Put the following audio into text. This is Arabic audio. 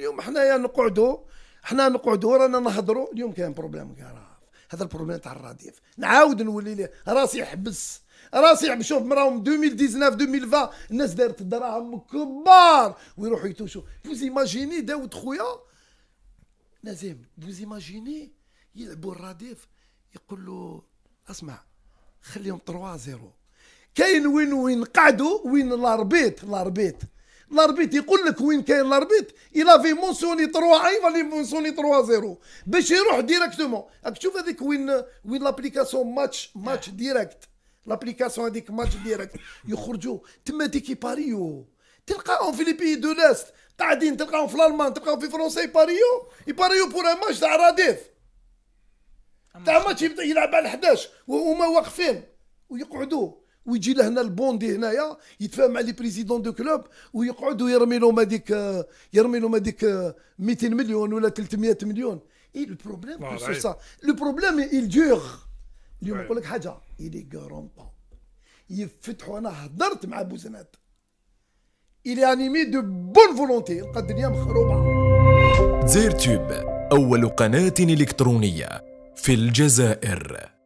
اليوم حنايا نقعدوا حنا نقعدوا رانا نهضروا اليوم كاين بروبليم كراف هذا البروبليم تاع الرديف نعاود نولي ليه راسي يحبس راسي يحبس شوف مراهم 2019 2020 الناس دارت دراهم كبار ويروحوا يتوشوا فوز ايماجيني داود خويا نزيم فوز ايماجيني يلعبوا الرديف يقول له اسمع خليهم 3 0 كاين وين وين قعدوا وين الاربيت الاربيت لاربيت يقول لك وين كاين لاربيت الا في مونسوني 3 اي فالي مونسوني 3 0 باش يروح ديريكتومون راك تشوف هذيك وين وين لابليكاسيون ماتش ماتش ديريكت لابليكاسيون هذيك ماتش ديريكت يخرجوا تما ديكي باريو تلقاهم في لي بي دو لاست قاعدين تلقاهم في الالمان تلقاهم في فرنسا يباريو يباريو بور ان ماتش تاع راديف تاع ماتش يلعب على 11 وهما واقفين ويقعدوا ويجي لهنا البوندي هنايا يتفاهم مع لي بريزيدون دو كلوب ويقعد ويرمي لهم هذيك يرمي لهم هذيك 200 آه، مليون ولا 300 مليون اي البروبليم سو سا لو بروبليم ايل دور اليوم نقول لك حاجه ايلي est با يفتحوا انا هضرت مع بوزناد ايلي انيمي دو بون فولونتي volonté لقى الدنيا مخروبه زير تيوب اول قناه الكترونيه في الجزائر